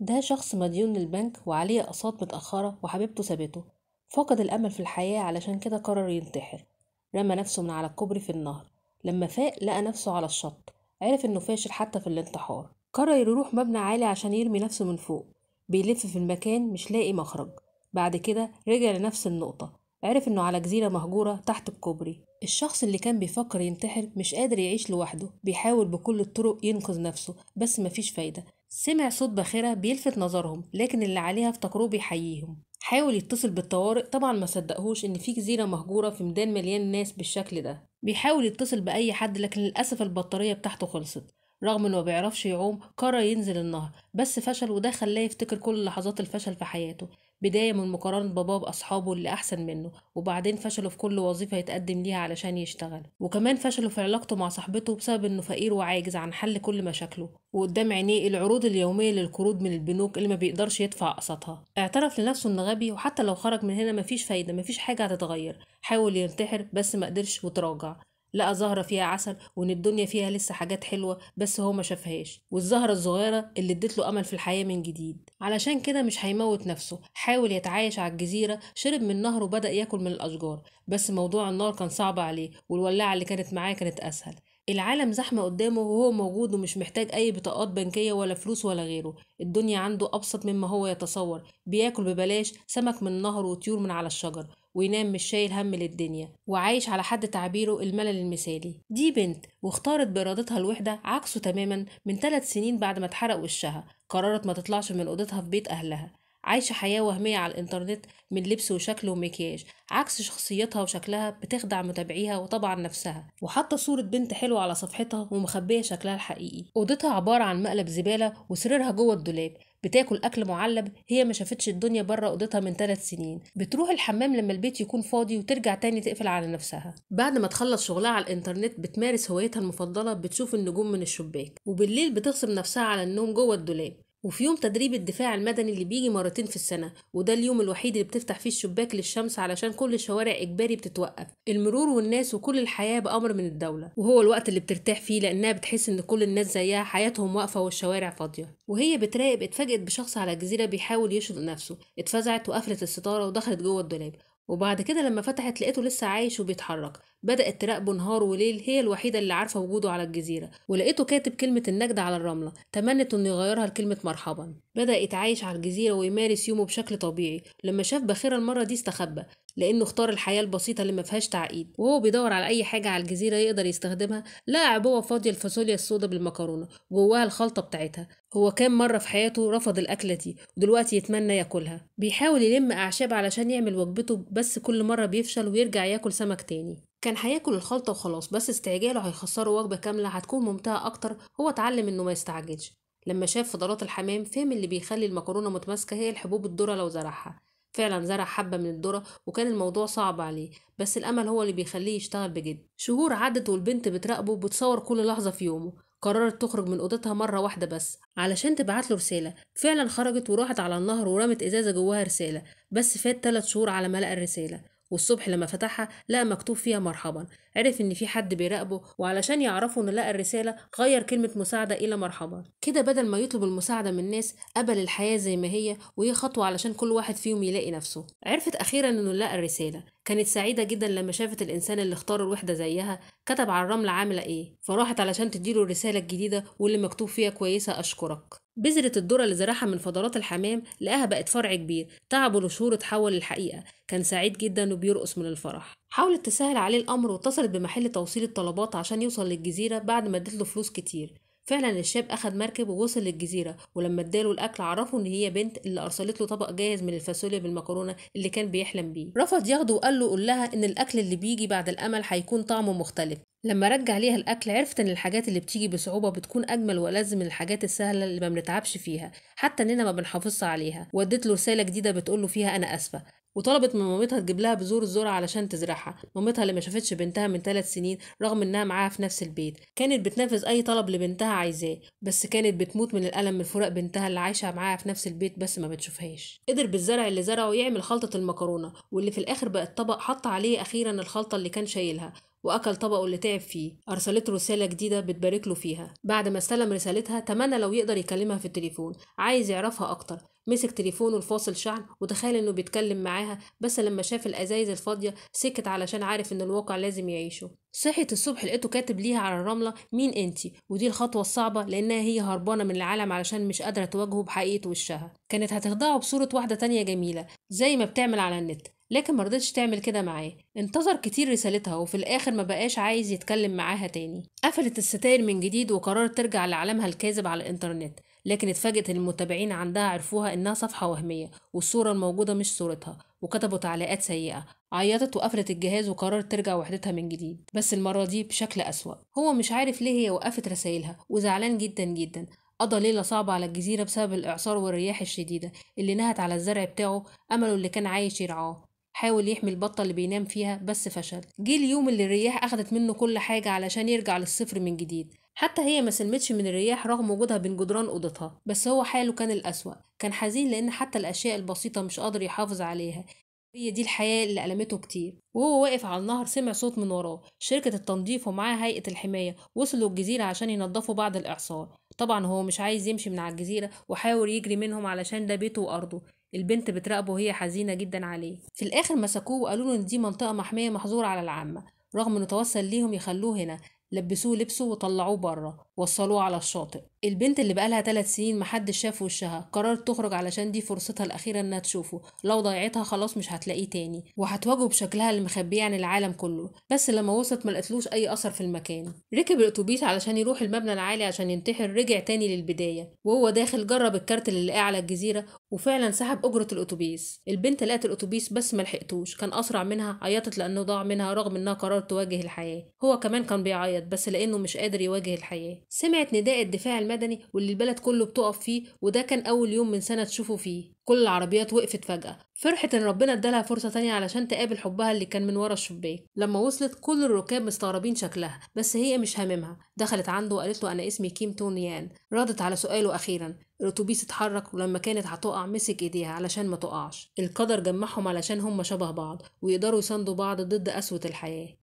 ده شخص مديون للبنك وعليه أقساط متأخرة وحبيبته سابته فقد الأمل في الحياة علشان كده قرر ينتحر رمى نفسه من على الكوبري في النهر لما فاق لقى نفسه على الشط عرف إنه فاشل حتى في الانتحار قرر يروح مبنى عالي عشان يرمي نفسه من فوق بيلف في المكان مش لاقي مخرج بعد كده رجع لنفس النقطة عرف إنه على جزيرة مهجورة تحت الكوبري الشخص اللي كان بيفكر ينتحر مش قادر يعيش لوحده بيحاول بكل الطرق ينقذ نفسه بس مفيش فايدة سمع صوت باخرة بيلفت نظرهم لكن اللي عليها افتكروه بيحييهم حاول يتصل بالطوارئ طبعا ما صدقهوش ان في جزيره مهجوره في ميدان مليان ناس بالشكل ده بيحاول يتصل باي حد لكن للاسف البطاريه بتاعته خلصت رغم انه بيعرفش يعوم قرر ينزل النهر بس فشل وده خلاه يفتكر كل لحظات الفشل في حياته بداية من مقارنة باباه بأصحابه اللي أحسن منه وبعدين فشلوا في كل وظيفة يتقدم ليها علشان يشتغل وكمان فشلوا في علاقته مع صاحبته بسبب إنه فقير وعاجز عن حل كل مشاكله وقدام عينيه العروض اليومية للقروض من البنوك اللي ما بيقدرش يدفع قسطها اعترف لنفسه إنه غبي وحتى لو خرج من هنا مفيش فايدة مفيش حاجة هتتغير حاول ينتحر بس ما قدرش وتراجع لقى زهرة فيها عسل وإن الدنيا فيها لسه حاجات حلوة بس هو ما شافهاش والزهرة الصغيرة اللي ادت له أمل في الحياة من جديد علشان كده مش هيموت نفسه حاول يتعايش على الجزيرة شرب من نهر وبدأ ياكل من الأشجار بس موضوع النار كان صعب عليه والولاعة اللي كانت معاه كانت أسهل العالم زحمة قدامه وهو موجود ومش محتاج أي بطاقات بنكية ولا فلوس ولا غيره الدنيا عنده أبسط مما هو يتصور بياكل ببلاش سمك من نهر وطيور من على الشجر وينام مش شايل هم للدنيا وعايش على حد تعبيره الملل المثالي دي بنت واختارت بإرادتها الوحدة عكسه تماما من ثلاث سنين بعد ما اتحرق وشها قررت ما تطلعش من أوضتها في بيت أهلها عايشة حياة وهمية على الإنترنت من لبس وشكل ومكياج عكس شخصيتها وشكلها بتخدع متابعيها وطبعا نفسها وحاطة صورة بنت حلوة على صفحتها ومخبية شكلها الحقيقي أوضتها عبارة عن مقلب زبالة وسريرها جوه الدولاب بتاكل اكل معلب هي ما شافتش الدنيا بره اوضتها من ثلاث سنين بتروح الحمام لما البيت يكون فاضي وترجع تاني تقفل على نفسها بعد ما تخلص شغلها على الانترنت بتمارس هوايتها المفضله بتشوف النجوم من الشباك وبالليل بتغصب نفسها على النوم جوه الدولاب وفي يوم تدريب الدفاع المدني اللي بيجي مرتين في السنة وده اليوم الوحيد اللي بتفتح فيه الشباك للشمس علشان كل الشوارع إجباري بتتوقف المرور والناس وكل الحياة بأمر من الدولة وهو الوقت اللي بترتاح فيه لأنها بتحس إن كل الناس زيها حياتهم واقفة والشوارع فاضية وهي بتراقب اتفاجئت بشخص على جزيرة بيحاول يشرق نفسه اتفزعت وقفلت الستارة ودخلت جوه الدولاب وبعد كده لما فتحت لقيته لسه عايش وبيتحرك بدأت تراقبه نهار وليل هي الوحيدة اللي عارفة وجوده على الجزيرة ولقيته كاتب كلمة النجدة على الرملة تمنت إنه يغيرها لكلمة مرحبا بدأ يتعايش على الجزيرة ويمارس يومه بشكل طبيعي لما شاف باخرة المرة دي استخبى لأنه اختار الحياة البسيطة اللي ما فيهاش تعقيد وهو بيدور على أي حاجة على الجزيرة يقدر يستخدمها لقى عبوة فاضية الفاصوليا السوداء بالمكرونة جواها الخلطة بتاعتها هو كام مرة في حياته رفض الأكلة دي ودلوقتي يتمنى ياكلها بيحاول يلم أعشاب علشان يعمل وجبته بس كل مرة بيفشل ويرجع ياكل سمك تاني كان هياكل الخلطه وخلاص بس استعجاله هيخسره وجبه كامله هتكون ممتعه اكتر هو اتعلم انه ما يستعجلش لما شاف فضلات الحمام فهم اللي بيخلي المكرونه متماسكه هي الحبوب الذره لو زرعها فعلا زرع حبة من الذرة وكان الموضوع صعب عليه بس الأمل هو اللي بيخليه يشتغل بجد شهور عدت والبنت بتراقبه وبتصور كل لحظة في يومه قررت تخرج من أوضتها مرة واحدة بس علشان تبعت له رسالة فعلا خرجت وراحت على النهر ورمت إزازة جواها رسالة بس فات تلات شهور على ما لقى الرسالة والصبح لما فتحها لقى مكتوب فيها مرحبا عرف ان في حد بيراقبه وعلشان يعرفوا انه لقى الرساله غير كلمه مساعده الى مرحبا كده بدل ما يطلب المساعده من الناس قبل الحياه زي ما هي وهي خطوه علشان كل واحد فيهم يلاقي نفسه عرفت اخيرا انه لقى الرساله كانت سعيده جدا لما شافت الانسان اللي اختار الوحده زيها كتب على الرمل عامله ايه فراحت علشان تديله الرساله الجديده واللي مكتوب فيها كويسه اشكرك بذرة الذرة اللي زرعها من فضلات الحمام لقاها بقت فرع كبير تعبه لشهور اتحول للحقيقة كان سعيد جدا وبيرقص من الفرح حاولت تسهل عليه الأمر واتصلت بمحل توصيل الطلبات عشان يوصل للجزيرة بعد ما ادت له فلوس كتير فعلا الشاب أخد مركب ووصل للجزيرة ولما اداله الأكل عرفوا إن هي بنت اللي أرسلت له طبق جاهز من الفاصوليا بالمكرونة اللي كان بيحلم بيه رفض ياخده وقال له قول لها إن الأكل اللي بيجي بعد الأمل هيكون طعمه مختلف لما رجع ليها الأكل عرفت إن الحاجات اللي بتيجي بصعوبة بتكون أجمل وألذ من الحاجات السهلة اللي ما بنتعبش فيها حتى إننا ما بنحافظش عليها وديت له رسالة جديدة بتقول له فيها أنا آسفة وطلبت من مامتها تجيب لها بذور الذرة علشان تزرعها مامتها اللي ما شافتش بنتها من ثلاث سنين رغم انها معاها في نفس البيت كانت بتنفذ اي طلب لبنتها عايزاه بس كانت بتموت من الالم من فراق بنتها اللي عايشه معاها في نفس البيت بس ما بتشوفهاش قدر بالزرع اللي زرعه يعمل خلطه المكرونه واللي في الاخر بقت طبق حط عليه اخيرا الخلطه اللي كان شايلها وأكل طبقه اللي تعب فيه أرسلت رسالة جديدة بتبارك له فيها بعد ما استلم رسالتها تمنى لو يقدر يكلمها في التليفون عايز يعرفها أكتر مسك تليفونه الفاصل شحن وتخيل انه بيتكلم معاها بس لما شاف الازايز الفاضيه سكت علشان عارف ان الواقع لازم يعيشه صحيت الصبح لقيته كاتب ليها على الرمله مين انتي ودي الخطوه الصعبه لانها هي هربانه من العالم علشان مش قادره تواجهه بحقيقه وشها كانت هتخدعه بصوره واحده تانية جميله زي ما بتعمل على النت لكن ما رضتش تعمل كده معاه انتظر كتير رسالتها وفي الآخر ما بقاش عايز يتكلم معاها تاني قفلت الستاير من جديد وقررت ترجع لعالمها الكاذب على الإنترنت لكن اتفاجئت ان المتابعين عندها عرفوها انها صفحه وهميه والصوره الموجوده مش صورتها وكتبوا تعليقات سيئه عيطت وقفلت الجهاز وقررت ترجع وحدتها من جديد بس المره دي بشكل اسوا هو مش عارف ليه هي وقفت رسايلها وزعلان جدا جدا قضى ليلة صعبة على الجزيرة بسبب الإعصار والرياح الشديدة اللي نهت على الزرع بتاعه أمله اللي كان عايش يرعاه حاول يحمي البطة اللي بينام فيها بس فشل جه اليوم اللي الرياح أخدت منه كل حاجة علشان يرجع للصفر من جديد حتى هي ما سلمتش من الرياح رغم وجودها بين جدران اوضتها بس هو حاله كان الأسوأ كان حزين لأن حتى الأشياء البسيطة مش قادر يحافظ عليها هي دي الحياة اللي ألمته كتير وهو واقف على النهر سمع صوت من وراه شركة التنظيف ومعاها هيئة الحماية وصلوا الجزيرة عشان ينظفوا بعض الإعصار طبعا هو مش عايز يمشي من على الجزيرة وحاول يجري منهم علشان ده بيته وأرضه البنت بتراقبه وهي حزينة جدا عليه في الآخر مسكوه وقالوا له إن دي منطقة محمية محظورة على العامة رغم إنه توصل ليهم يخلوه هنا لبسوه لبسه وطلعوه بره وصلوه على الشاطئ البنت اللي بقالها ثلاث سنين محدش شاف وشها قررت تخرج علشان دي فرصتها الأخيرة إنها تشوفه لو ضيعتها خلاص مش هتلاقيه تاني وهتواجهه بشكلها اللي مخبيه عن يعني العالم كله بس لما وصلت ملقتلوش أي أثر في المكان ركب الأتوبيس علشان يروح المبنى العالي عشان ينتحر رجع تاني للبداية وهو داخل جرب الكارت اللي لقاه على الجزيرة وفعلا سحب أجرة الأتوبيس البنت لقت الأتوبيس بس ملحقتوش كان أسرع منها عيطت لأنه ضاع منها رغم إنها قررت تواجه الحياة هو كمان كان بيعيط بس لأنه مش قادر يواجه الحياة سمعت نداء الدفاع المدني واللي البلد كله بتقف فيه وده كان أول يوم من سنة تشوفه فيه كل العربيات وقفت فجأة فرحت إن ربنا ادالها فرصة تانية علشان تقابل حبها اللي كان من ورا الشباك لما وصلت كل الركاب مستغربين شكلها بس هي مش هاممها دخلت عنده وقالت له أنا اسمي كيم تون يان ردت على سؤاله أخيرا الأتوبيس اتحرك ولما كانت هتقع مسك إيديها علشان ما تقعش القدر جمعهم علشان هم شبه بعض ويقدروا يساندوا بعض ضد قسوة الحياة